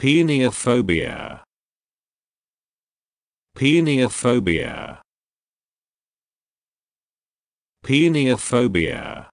Peneophobia. Peneophobia. Peneophobia.